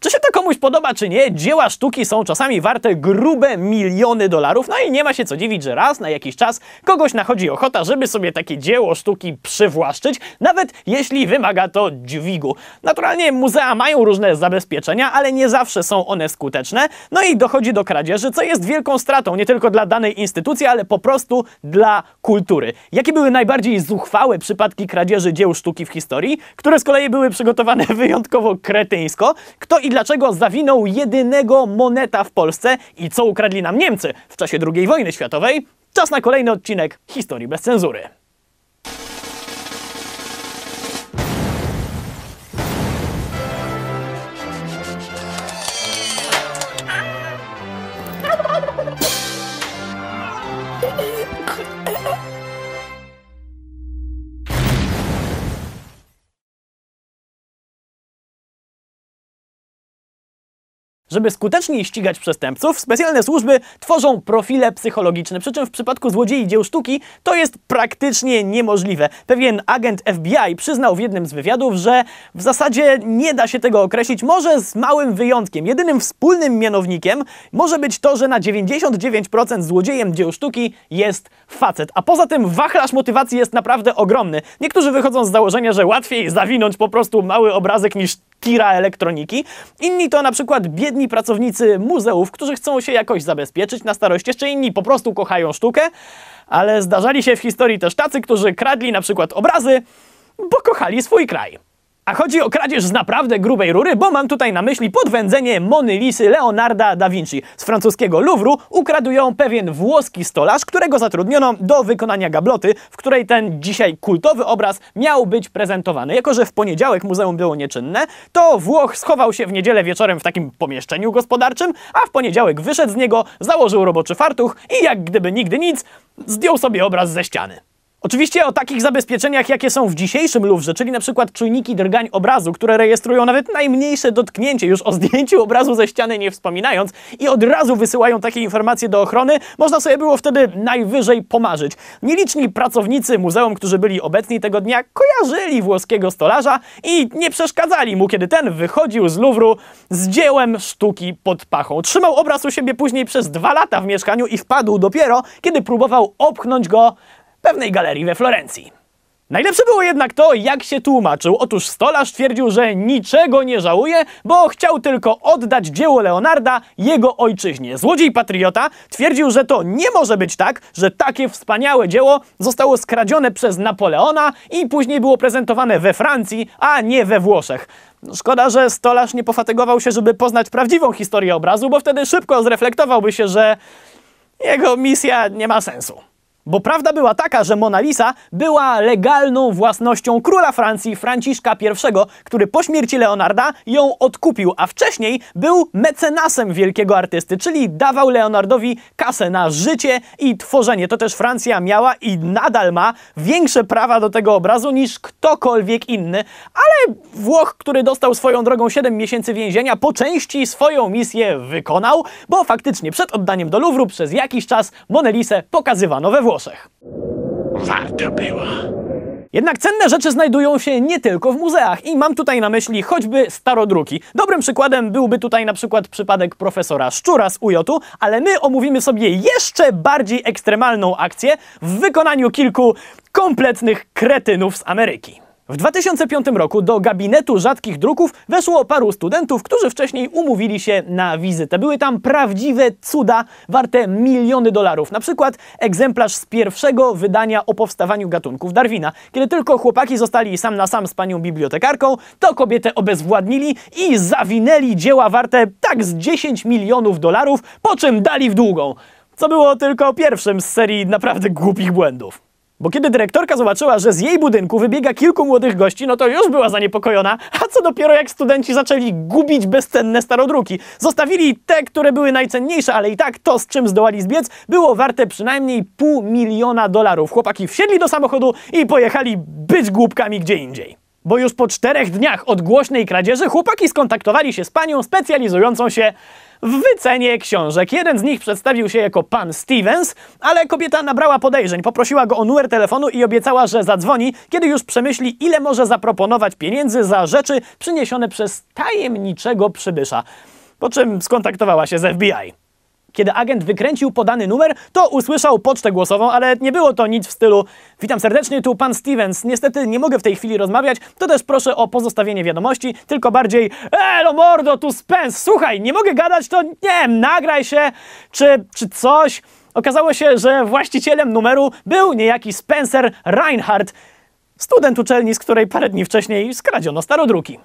Czy się to komuś podoba, czy nie, dzieła sztuki są czasami warte grube miliony dolarów, no i nie ma się co dziwić, że raz na jakiś czas kogoś nachodzi ochota, żeby sobie takie dzieło sztuki przywłaszczyć, nawet jeśli wymaga to dźwigu. Naturalnie muzea mają różne zabezpieczenia, ale nie zawsze są one skuteczne, no i dochodzi do kradzieży, co jest wielką stratą nie tylko dla danej instytucji, ale po prostu dla kultury. Jakie były najbardziej zuchwałe przypadki kradzieży dzieł sztuki w historii, które z kolei były przygotowane wyjątkowo kretyńsko? Kto i dlaczego zawinął jedynego moneta w Polsce i co ukradli nam Niemcy w czasie II wojny światowej, czas na kolejny odcinek Historii bez cenzury. Żeby skuteczniej ścigać przestępców, specjalne służby tworzą profile psychologiczne, przy czym w przypadku złodziei dzieł sztuki to jest praktycznie niemożliwe. Pewien agent FBI przyznał w jednym z wywiadów, że w zasadzie nie da się tego określić, może z małym wyjątkiem. Jedynym wspólnym mianownikiem może być to, że na 99% złodziejem dzieł sztuki jest facet. A poza tym wachlarz motywacji jest naprawdę ogromny. Niektórzy wychodzą z założenia, że łatwiej zawinąć po prostu mały obrazek niż tira elektroniki. Inni to na przykład biedni jedni pracownicy muzeów, którzy chcą się jakoś zabezpieczyć na starość, jeszcze inni po prostu kochają sztukę, ale zdarzali się w historii też tacy, którzy kradli na przykład obrazy, bo kochali swój kraj. A chodzi o kradzież z naprawdę grubej rury, bo mam tutaj na myśli podwędzenie Mony Lisy Leonarda da Vinci. Z francuskiego Louvru ukradł ją pewien włoski stolarz, którego zatrudniono do wykonania gabloty, w której ten dzisiaj kultowy obraz miał być prezentowany. Jako, że w poniedziałek muzeum było nieczynne, to Włoch schował się w niedzielę wieczorem w takim pomieszczeniu gospodarczym, a w poniedziałek wyszedł z niego, założył roboczy fartuch i jak gdyby nigdy nic, zdjął sobie obraz ze ściany. Oczywiście o takich zabezpieczeniach, jakie są w dzisiejszym Louvre, czyli na przykład czujniki drgań obrazu, które rejestrują nawet najmniejsze dotknięcie, już o zdjęciu obrazu ze ściany nie wspominając, i od razu wysyłają takie informacje do ochrony, można sobie było wtedy najwyżej pomarzyć. Nieliczni pracownicy muzeum, którzy byli obecni tego dnia, kojarzyli włoskiego stolarza i nie przeszkadzali mu, kiedy ten wychodził z Louvru z dziełem sztuki pod pachą. Trzymał obraz u siebie później przez dwa lata w mieszkaniu i wpadł dopiero, kiedy próbował opchnąć go pewnej galerii we Florencji. Najlepsze było jednak to, jak się tłumaczył. Otóż stolarz twierdził, że niczego nie żałuje, bo chciał tylko oddać dzieło Leonarda jego ojczyźnie. Złodziej patriota twierdził, że to nie może być tak, że takie wspaniałe dzieło zostało skradzione przez Napoleona i później było prezentowane we Francji, a nie we Włoszech. Szkoda, że stolarz nie pofatygował się, żeby poznać prawdziwą historię obrazu, bo wtedy szybko zreflektowałby się, że jego misja nie ma sensu. Bo prawda była taka, że Mona Lisa była legalną własnością króla Francji Franciszka I, który po śmierci Leonarda ją odkupił, a wcześniej był mecenasem wielkiego artysty, czyli dawał Leonardowi kasę na życie i tworzenie. To też Francja miała i nadal ma większe prawa do tego obrazu niż ktokolwiek inny. Ale Włoch, który dostał swoją drogą 7 miesięcy więzienia, po części swoją misję wykonał, bo faktycznie przed oddaniem do Luwru przez jakiś czas Mona Lisa pokazywano we Włoszech. Warto było. Jednak cenne rzeczy znajdują się nie tylko w muzeach i mam tutaj na myśli choćby starodruki. Dobrym przykładem byłby tutaj na przykład przypadek profesora Szczura z uj ale my omówimy sobie jeszcze bardziej ekstremalną akcję w wykonaniu kilku kompletnych kretynów z Ameryki. W 2005 roku do gabinetu rzadkich druków weszło paru studentów, którzy wcześniej umówili się na wizytę. Były tam prawdziwe cuda warte miliony dolarów. Na przykład egzemplarz z pierwszego wydania o powstawaniu gatunków Darwina. Kiedy tylko chłopaki zostali sam na sam z panią bibliotekarką, to kobietę obezwładnili i zawinęli dzieła warte tak z 10 milionów dolarów, po czym dali w długą. Co było tylko pierwszym z serii naprawdę głupich błędów. Bo kiedy dyrektorka zobaczyła, że z jej budynku wybiega kilku młodych gości, no to już była zaniepokojona, a co dopiero jak studenci zaczęli gubić bezcenne starodruki. Zostawili te, które były najcenniejsze, ale i tak to, z czym zdołali zbiec, było warte przynajmniej pół miliona dolarów. Chłopaki wsiedli do samochodu i pojechali być głupkami gdzie indziej bo już po czterech dniach od głośnej kradzieży chłopaki skontaktowali się z panią specjalizującą się w wycenie książek. Jeden z nich przedstawił się jako pan Stevens, ale kobieta nabrała podejrzeń. Poprosiła go o numer telefonu i obiecała, że zadzwoni, kiedy już przemyśli, ile może zaproponować pieniędzy za rzeczy przyniesione przez tajemniczego przybysza. Po czym skontaktowała się z FBI. Kiedy agent wykręcił podany numer, to usłyszał pocztę głosową, ale nie było to nic w stylu Witam serdecznie, tu pan Stevens. Niestety nie mogę w tej chwili rozmawiać, to też proszę o pozostawienie wiadomości, tylko bardziej Elo mordo, tu Spence, słuchaj, nie mogę gadać, to nie wiem, nagraj się, czy, czy coś. Okazało się, że właścicielem numeru był niejaki Spencer Reinhardt, student uczelni, z której parę dni wcześniej skradziono starodruki.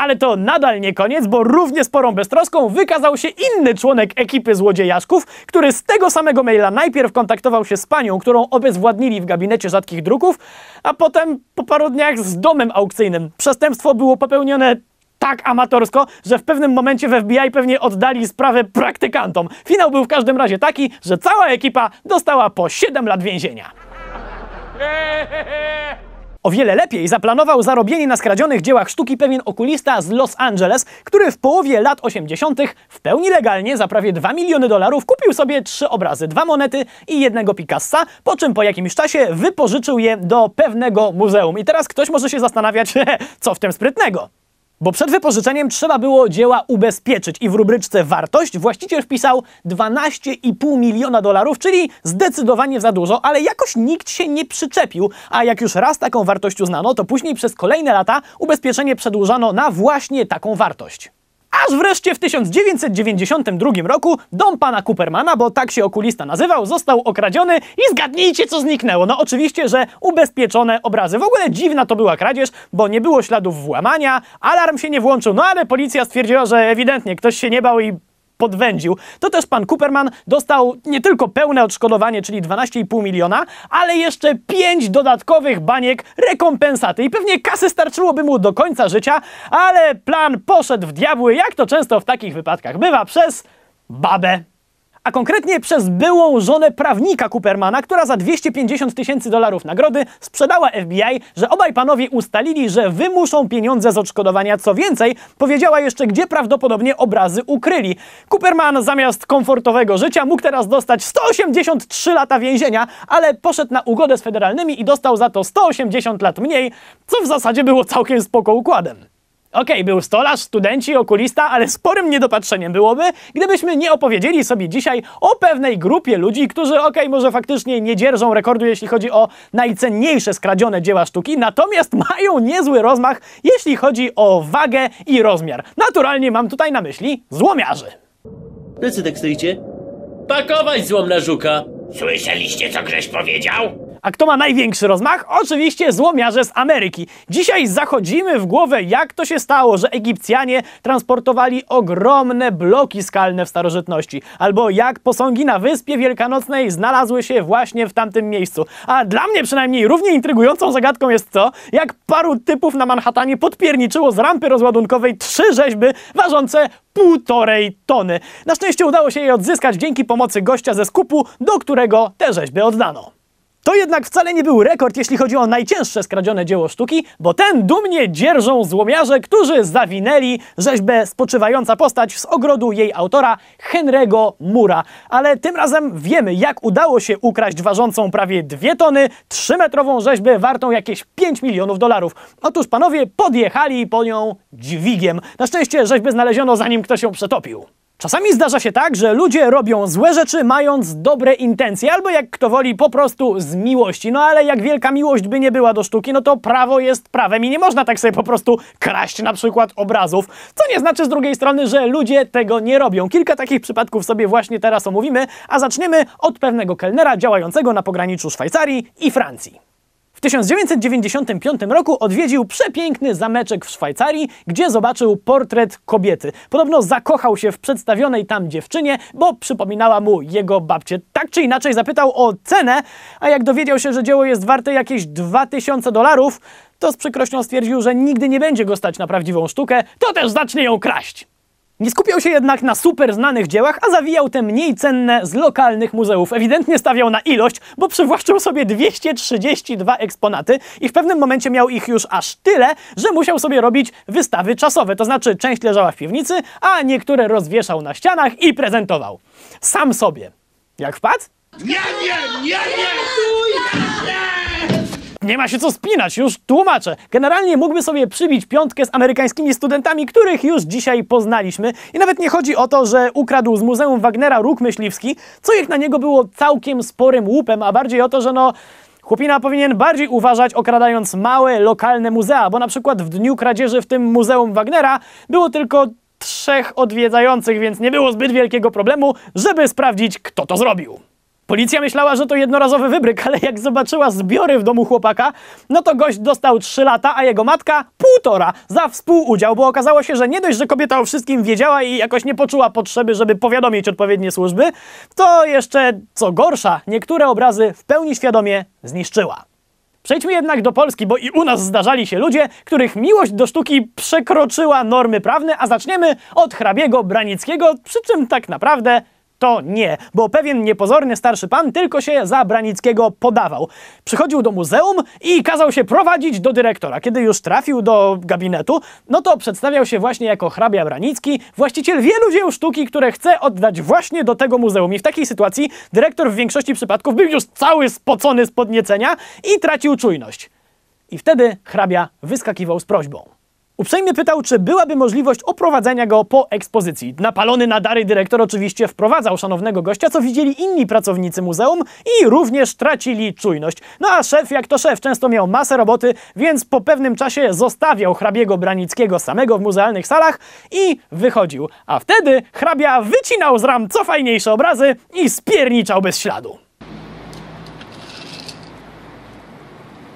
Ale to nadal nie koniec, bo równie sporą beztroską wykazał się inny członek ekipy złodziejaszków, który z tego samego maila najpierw kontaktował się z panią, którą obezwładnili w gabinecie rzadkich druków, a potem po paru dniach z domem aukcyjnym. Przestępstwo było popełnione tak amatorsko, że w pewnym momencie w FBI pewnie oddali sprawę praktykantom. Finał był w każdym razie taki, że cała ekipa dostała po 7 lat więzienia. O wiele lepiej zaplanował zarobienie na skradzionych dziełach sztuki pewien okulista z Los Angeles, który w połowie lat 80. w pełni legalnie za prawie 2 miliony dolarów kupił sobie trzy obrazy, dwa monety i jednego Picassa, po czym po jakimś czasie wypożyczył je do pewnego muzeum. I teraz ktoś może się zastanawiać, co w tym sprytnego. Bo przed wypożyczeniem trzeba było dzieła ubezpieczyć i w rubryczce wartość właściciel wpisał 12,5 miliona dolarów, czyli zdecydowanie za dużo, ale jakoś nikt się nie przyczepił, a jak już raz taką wartość uznano, to później przez kolejne lata ubezpieczenie przedłużano na właśnie taką wartość. Aż wreszcie w 1992 roku dom pana Coopermana, bo tak się okulista nazywał, został okradziony i zgadnijcie co zniknęło. No oczywiście, że ubezpieczone obrazy. W ogóle dziwna to była kradzież, bo nie było śladów włamania, alarm się nie włączył, no ale policja stwierdziła, że ewidentnie ktoś się nie bał i podwędził. To też pan Cooperman dostał nie tylko pełne odszkodowanie, czyli 12,5 miliona, ale jeszcze 5 dodatkowych baniek rekompensaty i pewnie kasy starczyłoby mu do końca życia, ale plan poszedł w diabły, jak to często w takich wypadkach bywa, przez babę a konkretnie przez byłą żonę prawnika Coopermana, która za 250 tysięcy dolarów nagrody sprzedała FBI, że obaj panowie ustalili, że wymuszą pieniądze z odszkodowania. Co więcej, powiedziała jeszcze, gdzie prawdopodobnie obrazy ukryli. Cooperman zamiast komfortowego życia mógł teraz dostać 183 lata więzienia, ale poszedł na ugodę z federalnymi i dostał za to 180 lat mniej, co w zasadzie było całkiem spoko układem. Okej, okay, był stolarz, studenci, okulista, ale sporym niedopatrzeniem byłoby, gdybyśmy nie opowiedzieli sobie dzisiaj o pewnej grupie ludzi, którzy okej, okay, może faktycznie nie dzierżą rekordu, jeśli chodzi o najcenniejsze skradzione dzieła sztuki, natomiast mają niezły rozmach, jeśli chodzi o wagę i rozmiar. Naturalnie mam tutaj na myśli złomiarzy. Plecy tak stoicie? Pakować złom na żuka! Słyszeliście, co Grześ powiedział? A kto ma największy rozmach? Oczywiście złomiarze z Ameryki. Dzisiaj zachodzimy w głowę, jak to się stało, że Egipcjanie transportowali ogromne bloki skalne w starożytności, albo jak posągi na Wyspie Wielkanocnej znalazły się właśnie w tamtym miejscu. A dla mnie przynajmniej równie intrygującą zagadką jest to, jak paru typów na Manhattanie podpierniczyło z rampy rozładunkowej trzy rzeźby ważące półtorej tony. Na szczęście udało się je odzyskać dzięki pomocy gościa ze skupu, do którego te rzeźby oddano. To jednak wcale nie był rekord, jeśli chodzi o najcięższe skradzione dzieło sztuki, bo ten dumnie dzierżą złomiarze, którzy zawinęli rzeźbę spoczywająca postać z ogrodu jej autora Henry'ego Mura. Ale tym razem wiemy, jak udało się ukraść ważącą prawie dwie tony, trzymetrową rzeźbę wartą jakieś 5 milionów dolarów. Otóż panowie podjechali po nią dźwigiem. Na szczęście rzeźbę znaleziono zanim ktoś ją przetopił. Czasami zdarza się tak, że ludzie robią złe rzeczy mając dobre intencje, albo jak kto woli, po prostu z miłości. No ale jak wielka miłość by nie była do sztuki, no to prawo jest prawem i nie można tak sobie po prostu kraść na przykład obrazów. Co nie znaczy z drugiej strony, że ludzie tego nie robią. Kilka takich przypadków sobie właśnie teraz omówimy, a zaczniemy od pewnego kelnera działającego na pograniczu Szwajcarii i Francji. W 1995 roku odwiedził przepiękny zameczek w Szwajcarii, gdzie zobaczył portret kobiety. Podobno zakochał się w przedstawionej tam dziewczynie, bo przypominała mu jego babcię. Tak czy inaczej zapytał o cenę, a jak dowiedział się, że dzieło jest warte jakieś 2000 dolarów, to z przykrością stwierdził, że nigdy nie będzie go stać na prawdziwą sztukę, to też zacznie ją kraść. Nie skupiał się jednak na super znanych dziełach, a zawijał te mniej cenne z lokalnych muzeów. Ewidentnie stawiał na ilość, bo przywłaszczył sobie 232 eksponaty i w pewnym momencie miał ich już aż tyle, że musiał sobie robić wystawy czasowe, to znaczy część leżała w piwnicy, a niektóre rozwieszał na ścianach i prezentował. Sam sobie. Jak wpadł? Nie, nie, nie, nie! Nie ma się co spinać, już tłumaczę. Generalnie mógłby sobie przybić piątkę z amerykańskimi studentami, których już dzisiaj poznaliśmy. I nawet nie chodzi o to, że ukradł z Muzeum Wagnera róg myśliwski, co jak na niego było całkiem sporym łupem, a bardziej o to, że no... Chłopina powinien bardziej uważać okradając małe, lokalne muzea, bo na przykład w dniu kradzieży w tym Muzeum Wagnera było tylko trzech odwiedzających, więc nie było zbyt wielkiego problemu, żeby sprawdzić, kto to zrobił. Policja myślała, że to jednorazowy wybryk, ale jak zobaczyła zbiory w domu chłopaka, no to gość dostał 3 lata, a jego matka półtora za współudział, bo okazało się, że nie dość, że kobieta o wszystkim wiedziała i jakoś nie poczuła potrzeby, żeby powiadomić odpowiednie służby, to jeszcze, co gorsza, niektóre obrazy w pełni świadomie zniszczyła. Przejdźmy jednak do Polski, bo i u nas zdarzali się ludzie, których miłość do sztuki przekroczyła normy prawne, a zaczniemy od hrabiego Branickiego, przy czym tak naprawdę to nie, bo pewien niepozorny starszy pan tylko się za Branickiego podawał. Przychodził do muzeum i kazał się prowadzić do dyrektora. Kiedy już trafił do gabinetu, no to przedstawiał się właśnie jako hrabia Branicki, właściciel wielu dzieł sztuki, które chce oddać właśnie do tego muzeum. I w takiej sytuacji dyrektor w większości przypadków był już cały spocony z podniecenia i tracił czujność. I wtedy hrabia wyskakiwał z prośbą. Uprzejmie pytał, czy byłaby możliwość oprowadzenia go po ekspozycji. Napalony na dary dyrektor oczywiście wprowadzał szanownego gościa, co widzieli inni pracownicy muzeum i również tracili czujność. No a szef, jak to szef, często miał masę roboty, więc po pewnym czasie zostawiał hrabiego Branickiego samego w muzealnych salach i wychodził. A wtedy hrabia wycinał z ram co fajniejsze obrazy i spierniczał bez śladu.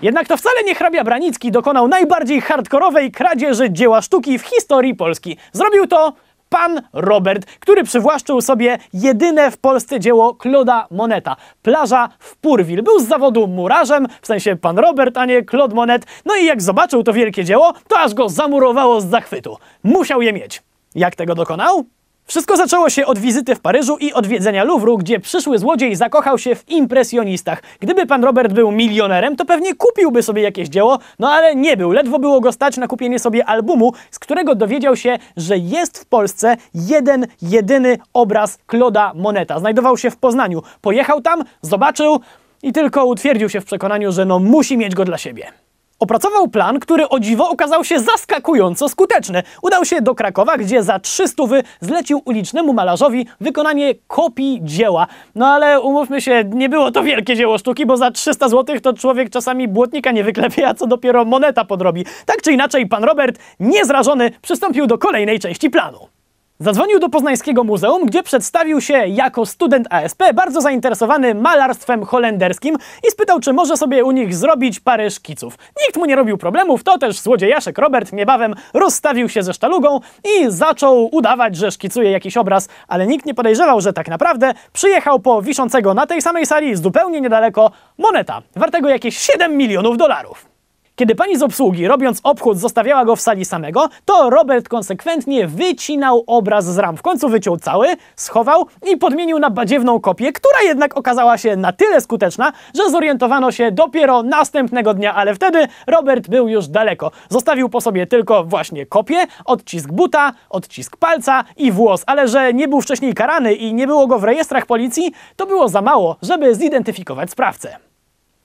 Jednak to wcale nie hrabia Branicki dokonał najbardziej hardkorowej kradzieży dzieła sztuki w historii Polski. Zrobił to pan Robert, który przywłaszczył sobie jedyne w Polsce dzieło Kloda Moneta, plaża w Purwil. Był z zawodu murarzem, w sensie pan Robert, a nie Claude Monet. No i jak zobaczył to wielkie dzieło, to aż go zamurowało z zachwytu. Musiał je mieć. Jak tego dokonał? Wszystko zaczęło się od wizyty w Paryżu i odwiedzenia Louvru, gdzie przyszły złodziej zakochał się w impresjonistach. Gdyby pan Robert był milionerem, to pewnie kupiłby sobie jakieś dzieło, no ale nie był. Ledwo było go stać na kupienie sobie albumu, z którego dowiedział się, że jest w Polsce jeden, jedyny obraz Kloda Moneta. Znajdował się w Poznaniu. Pojechał tam, zobaczył i tylko utwierdził się w przekonaniu, że no musi mieć go dla siebie. Opracował plan, który o dziwo okazał się zaskakująco skuteczny. Udał się do Krakowa, gdzie za trzy stówy zlecił ulicznemu malarzowi wykonanie kopii dzieła. No ale umówmy się, nie było to wielkie dzieło sztuki, bo za 300 zł to człowiek czasami błotnika nie wyklepie, a co dopiero moneta podrobi. Tak czy inaczej, pan Robert, niezrażony, przystąpił do kolejnej części planu. Zadzwonił do poznańskiego muzeum, gdzie przedstawił się jako student ASP, bardzo zainteresowany malarstwem holenderskim i spytał, czy może sobie u nich zrobić parę szkiców. Nikt mu nie robił problemów, to też złodziejaszek Robert niebawem rozstawił się ze sztalugą i zaczął udawać, że szkicuje jakiś obraz, ale nikt nie podejrzewał, że tak naprawdę przyjechał po wiszącego na tej samej sali zupełnie niedaleko moneta, wartego jakieś 7 milionów dolarów. Kiedy pani z obsługi, robiąc obchód, zostawiała go w sali samego, to Robert konsekwentnie wycinał obraz z ram. W końcu wyciął cały, schował i podmienił na badziewną kopię, która jednak okazała się na tyle skuteczna, że zorientowano się dopiero następnego dnia, ale wtedy Robert był już daleko. Zostawił po sobie tylko właśnie kopię, odcisk buta, odcisk palca i włos, ale że nie był wcześniej karany i nie było go w rejestrach policji, to było za mało, żeby zidentyfikować sprawcę.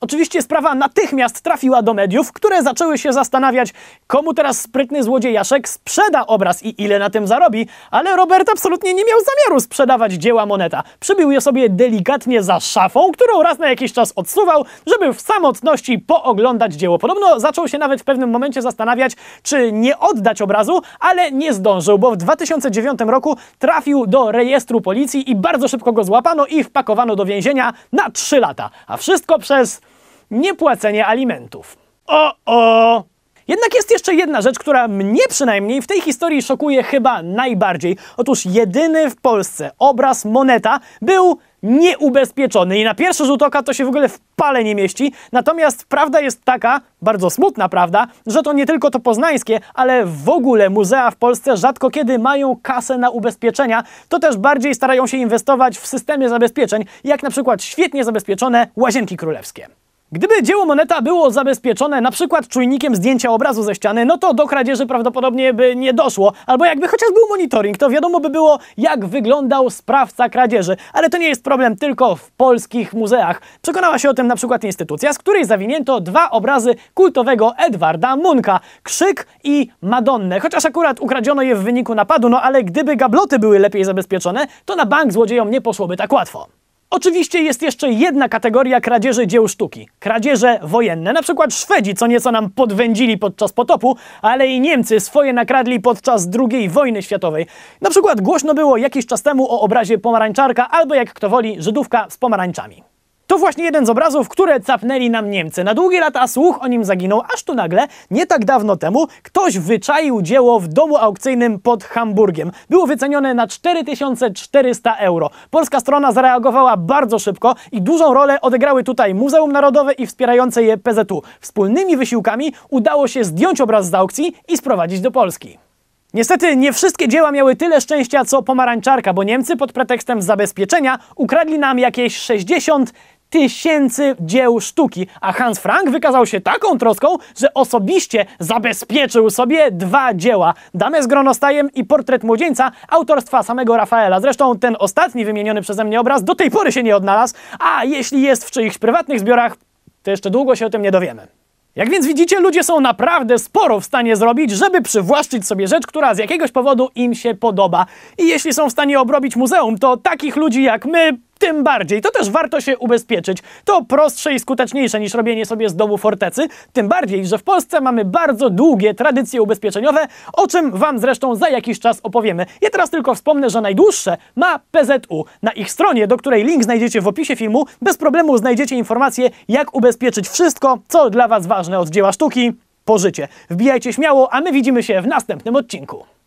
Oczywiście sprawa natychmiast trafiła do mediów, które zaczęły się zastanawiać, komu teraz sprytny złodziejaszek sprzeda obraz i ile na tym zarobi, ale Robert absolutnie nie miał zamiaru sprzedawać dzieła Moneta. Przybił je sobie delikatnie za szafą, którą raz na jakiś czas odsuwał, żeby w samotności pooglądać dzieło. Podobno zaczął się nawet w pewnym momencie zastanawiać, czy nie oddać obrazu, ale nie zdążył, bo w 2009 roku trafił do rejestru policji i bardzo szybko go złapano i wpakowano do więzienia na 3 lata. A wszystko przez niepłacenie alimentów. O, o! Jednak jest jeszcze jedna rzecz, która mnie przynajmniej w tej historii szokuje chyba najbardziej. Otóż jedyny w Polsce obraz Moneta był nieubezpieczony i na pierwszy rzut oka to się w ogóle w pale nie mieści. Natomiast prawda jest taka, bardzo smutna prawda, że to nie tylko to poznańskie, ale w ogóle muzea w Polsce rzadko kiedy mają kasę na ubezpieczenia, to też bardziej starają się inwestować w systemy zabezpieczeń, jak na przykład świetnie zabezpieczone Łazienki Królewskie. Gdyby dzieło Moneta było zabezpieczone na przykład czujnikiem zdjęcia obrazu ze ściany, no to do kradzieży prawdopodobnie by nie doszło, albo jakby chociaż był monitoring, to wiadomo by było, jak wyglądał sprawca kradzieży. Ale to nie jest problem tylko w polskich muzeach. Przekonała się o tym na przykład instytucja, z której zawinięto dwa obrazy kultowego Edwarda Munka, Krzyk i Madonnę. Chociaż akurat ukradziono je w wyniku napadu, no ale gdyby gabloty były lepiej zabezpieczone, to na bank złodziejom nie poszłoby tak łatwo. Oczywiście jest jeszcze jedna kategoria kradzieży dzieł sztuki. Kradzieże wojenne. Na przykład Szwedzi co nieco nam podwędzili podczas potopu, ale i Niemcy swoje nakradli podczas II wojny światowej. Na przykład głośno było jakiś czas temu o obrazie pomarańczarka albo jak kto woli, Żydówka z pomarańczami. To właśnie jeden z obrazów, które capnęli nam Niemcy. Na długie lata słuch o nim zaginął, aż tu nagle, nie tak dawno temu, ktoś wyczaił dzieło w domu aukcyjnym pod Hamburgiem. Było wycenione na 4400 euro. Polska strona zareagowała bardzo szybko i dużą rolę odegrały tutaj Muzeum Narodowe i wspierające je PZU. Wspólnymi wysiłkami udało się zdjąć obraz z aukcji i sprowadzić do Polski. Niestety nie wszystkie dzieła miały tyle szczęścia co pomarańczarka, bo Niemcy pod pretekstem zabezpieczenia ukradli nam jakieś 60 tysięcy dzieł sztuki, a Hans Frank wykazał się taką troską, że osobiście zabezpieczył sobie dwa dzieła. Damę z gronostajem i portret młodzieńca autorstwa samego Rafaela. Zresztą ten ostatni wymieniony przeze mnie obraz do tej pory się nie odnalazł, a jeśli jest w czyichś prywatnych zbiorach, to jeszcze długo się o tym nie dowiemy. Jak więc widzicie, ludzie są naprawdę sporo w stanie zrobić, żeby przywłaszczyć sobie rzecz, która z jakiegoś powodu im się podoba. I jeśli są w stanie obrobić muzeum, to takich ludzi jak my tym bardziej. To też warto się ubezpieczyć. To prostsze i skuteczniejsze niż robienie sobie z domu fortecy, tym bardziej, że w Polsce mamy bardzo długie tradycje ubezpieczeniowe, o czym Wam zresztą za jakiś czas opowiemy. Ja teraz tylko wspomnę, że najdłuższe ma PZU. Na ich stronie, do której link znajdziecie w opisie filmu, bez problemu znajdziecie informacje, jak ubezpieczyć wszystko, co dla Was ważne od dzieła sztuki po życie. Wbijajcie śmiało, a my widzimy się w następnym odcinku.